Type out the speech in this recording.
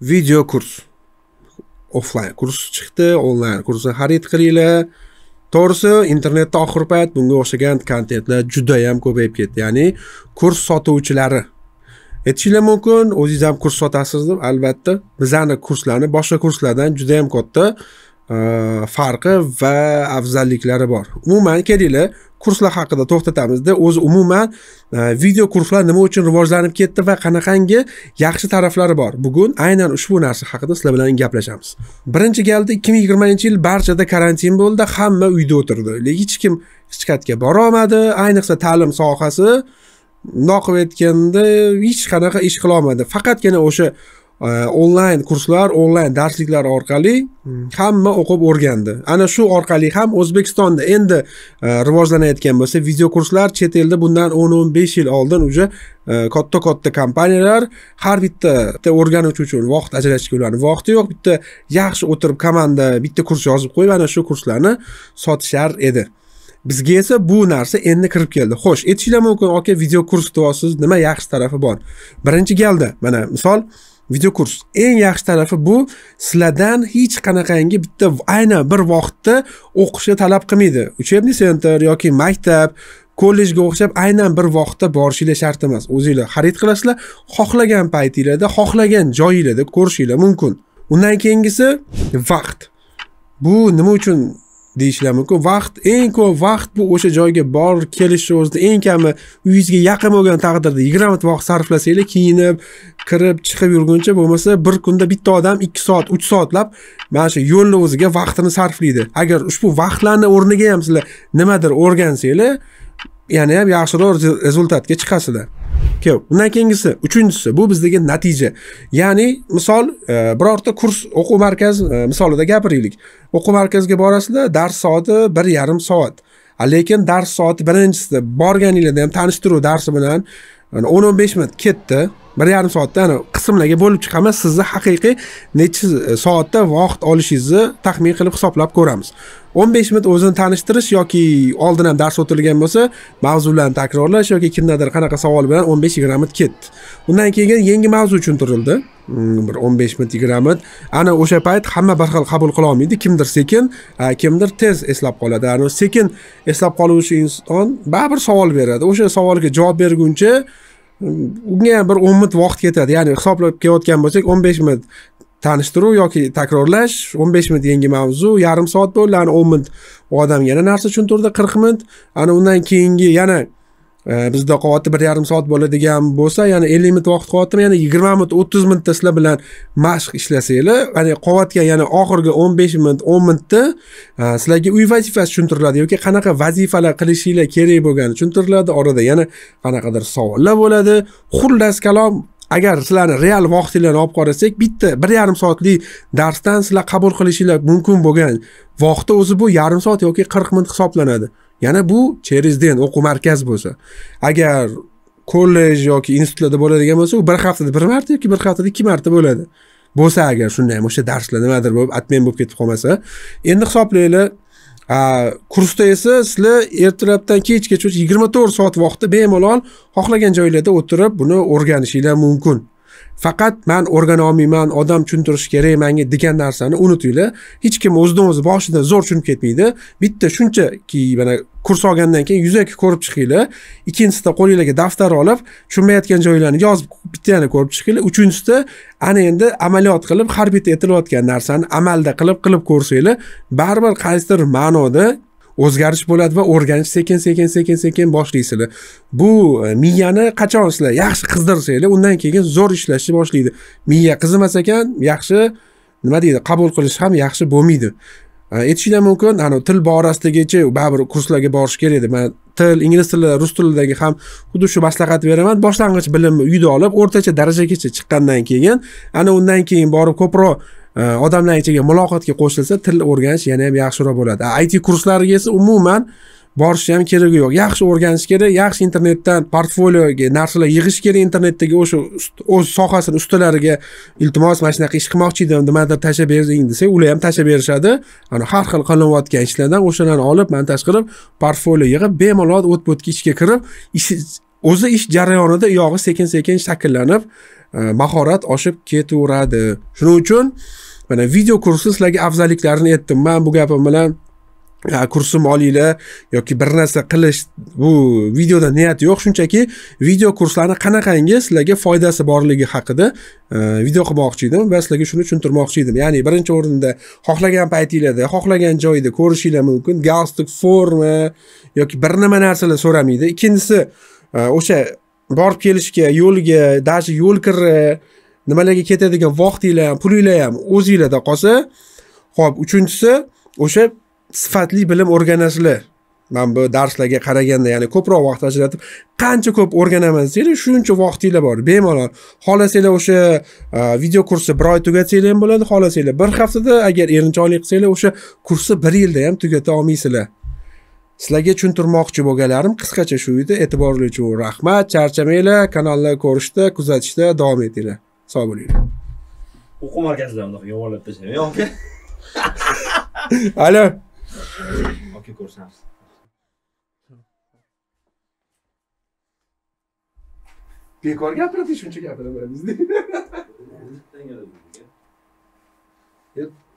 video kurs offlayn kurs chiqdi onlayn kursni xarid qilinglar to'g'risi internetda oxirgi payt bunga o'xshagan kontentlar judayam ko'payib ketdi ya'ni kurs sotuvchilari aytishinglar mumkin o'zingiz ham kurs sotasiz deb albatta bizani kurslarni boshqa kurslardan juda katta Э, farqi va afzalliklari bor umuman kelinglar kurslar haqida to'xtatamizda o'zi umuman e, video kurslar nima uchun rivojlanib ketdi va qanaqangi yaxshi taraflari bor bugun aynan ushbu narsa haqida sizlar bilan gaplashamiz birinchi galda ikki ming yigirmanchi yil barchada karantin bo'ldi hamma uyda o'tirdi lekin hech kim hech qayerga borolmadi ayniqsa ta'lim sohasi bundoq qilib aytganda hech qanaqa ish qilolmadi faqatgina o'sha onlayn kurslar onlayn darsliklar orqali hmm. hamma o'qib o'rgandi ana shu orqali ham o'zbekistonda endi e, rivojlanayotgan bo'lsa video kurslar chet elda bundan o'n o'n besh yil oldin уже e, katta katta kompaniyalar har bitta o'rganuvchi uchun vaqt ajratishga ularni vaqti yo'q bitta yaxshi o'tirib komanda bitta kurs yozib qo'yib ana shu kurslarni sotishar edi bizga esa bu narsa endi kirib keldi xo'sh aytishinglar mumkin aka video kurs deyapsiz nima yaxshi tarafi bor birinchi galda mana misol video kurs eng yaxshi tarafi bu sizlardan hech qanaqangi bitta aynan bir vaqtda o'qishni talab qilmaydi учебный sentr yoki maktab kollejga o'xshab aynan bir vaqtda borishinglar shart emas o'zinglar xarid qilasizlar xohlagan paytinglarda xohlagan joyinglarda ko'rishinglar mumkin undan keyingisi vaqt bu nima uchun deyishlari mumkin vaqt eng ko'p vaqt bu o'sha joyga borib kelishni o'zida eng kami uyingizga yaqin bo'lgan taqdirda yigirma minut vaqt sarflasanglar kiyinib kirib chiqib yurguncha bo'lmasa bir kunda bitta odam ikki soat uch soatlab mana shu yo'lni o'ziga vaqtini sarflaydi agar ushbu vaqtlarni o'rniga ham sizlar nimadir o'rgansanglar yana ham yaxshiroq rezultatga chiqasizlar keyin undan keyingisi uchinchisi bu bizdagi natija ya'ni misol e, birorta kurs o'quv markazi e, misolida gapiraylik o'quv markaziga borasizlar dars soati bir yarim soat lekin dars soati birinchisida borganinglarda ham tanishtiruv darsi bilan o'n o'n besh minut ketdi bir yarim soatda qismlarga bo'lib chiqamiz sizni haqiqiy necha e, soatda vaqt olishingizni taxmin qilib hisoblab ko'ramiz o'n besh minut o'zini tanishtirish yoki oldin ham dars o'tilgan bo'lsa mavzularni takrorlash yoki kimdadir qanaqa savol bilan o'n besh yigirma minut ketdi undan keyin yangi mavzu tushuntirildi mm, bir o'n besh minut yigirma minut ana o'sha payt hamma bir xil qabul qila olmaydi kimdir sekin kimdir tez eslab qoladi sekin eslab qoluvchi inson baribir savol beradi o'sha savolga javob berguncha unga bir o'n minut vaqt ketadi ya'ni hisoblab kelayotgan bo'lsak o'n besh minut tanishtiruv yoki takrorlash o'n besh minut yangi mavzu yarim soat bo'ldi ana o'n minut u odam yana narsa tushuntirdi qirq minut ana undan keyingi yana bizda qolyapti bir yarim soat bo'ladigan bo'lsa ya'ni ellik minut vaqt qolyaptimi ya'ni yigirma minut o'ttiz minutda sizlar bilan mashq ishlasanglar ya'ni qolayotgan ya'ni oxirgi o'n besh minut o'n minutda e, sizlarga uy vazifasi tushuntiriladi yoki qanaqa vazifalar qilishinglar kerak bo'lgani tushuntiriladi orada yana qanaqadir savollar bo'ladi xullas kalom agar sizlarni real vaqtinglarni olib qarasak bitta bir yarim soatlik darsdan sizlar qabul qilishinglar mumkin bo'lgan vaqtni o'zi bu yarim soat yoki qirq minut hisoblanadi yana bu cherezdен o'quv markazi bo'lsa agar kollej yoki institutlarda bo'ladigan bo'lsa u bir haftada bir marta yoki bir haftada ikki marta bo'ladi bo'lsa agar shunday ham o'sha darslar nimadir bo'lib отмен bo'lib ketib qolmasa endi hisoblanglar kursda esa sizlar ertalabdan kechgacha yigirma to'rt soat vaqtda bemalol xohlagan joylarda o'tirib buni o'rganishinglar mumkin faqat man olmayman odam tushuntirish kerak manga degan narsani unutinglar hech kim o'zidan o'zi boshidan zo'r tushunib ketmaydi bitta shunchaki mana kurs olgandan keyin yuzaki ko'rib chiqinglar ikkinchisida qo'linglarga daftar olib tushunmayotgan joylarni yozib bittani ko'rib chiqinglar uchinchisida ana endi amaliyot qilib har bitta aytilayotgan narsani amalda qilib qilib ko'rsanglar baribir qaysidir ma'noda o'zgarish bo'ladi va o'rganish sekin sekin sekin sekin boshlaysizlar bu e, miyani qachon sizlar yaxshi qizdirsanglar undan keyin zo'r ishlashni boshlaydi miya qizimas ekan yaxshi nima deydi qabul qilish ham yaxshi bo'lmaydi e, aytishinglar mumkin anavi til borasidagichi baribir kurslarga borish kerak edi man til ingliz tili rus tilidagi ham xuddi shu maslahat beraman boshlang'ich bilimni uyda olib o'rtacha darajagacha chiqqandan keyin ana undan keyin borib ko'proq odamlar ichiga muloqotga qo'shilsa til o'rganish yana ham yaxshiroq bo'ladi it kurslariga esa umuman borishni ham keragi yo'q yaxshi o'rganish kerak yaxshi internetdan portfolioga narsalar yig'ish kerak internetdagi o'sha o'z sohasini ustalariga iltimos mana shunaqa ish qilmoqchi edim nimadir tashlab bering desa ular ham tashlab berishadi ana har xil qilinayotgan ishlardan o'shalarni olib montaj qilib portfolio yig'ib bemalol o't butga ichga kirib o'zi ish jarayonida oyog'i sekin sekin shakllanib e, mahorat oshib ketaveradi shuning uchun mana video kursni sizlarga afzalliklarini aytdim man bu gapim bilan kursim olinglar yoki bir narsa qilish bu videoda niyat yo'q shunchaki video kurslarni qanaqangi sizlarga foydasi borligi haqida e, video qilmoqchi edim va sizlarga shuni tushuntirmoqchi edim ya'ni birinchi o'rinda xohlagan paytinglarda xohlagan joyda ko'rishinglar mumkin galstuk forma yoki bir nima narsalar so'ramaydi ikkinchisi Э, o'sha borib kelishga yo'lga даже yo'l kiri nimalarga ketadigan vaqtinglar ham pulinglar ham o'zinglarda qolsa ho'p uchinchisi o'sha sifatli bilim o'rganasizlar mana bu darslarga qaraganda ya'ni ko'proq vaqt ajratib qancha ko'p o'rganaman desanglar shuncha vaqtinglar bor bemalol xohlasanglar o'sha e, video kursni bir oy tugatsanglar ham bo'ladi xohlasanglar bir haftada agar erinchoqlik qilsanglar o'sha kursni bir yilda ham tugata olmaysizlar sizlarga tushuntirmoqchi bo'lganlarim qisqacha shu edi e'tiborli uchun rahmat charchamanglar kanalni ko'rishda kuzatishda davom etinglar sog' bo'linglar o'quv markazida bunaqa yomonlab tashlama aka alo aka ko'rsamiz bekor gapirdi shuncha gapiraveramiz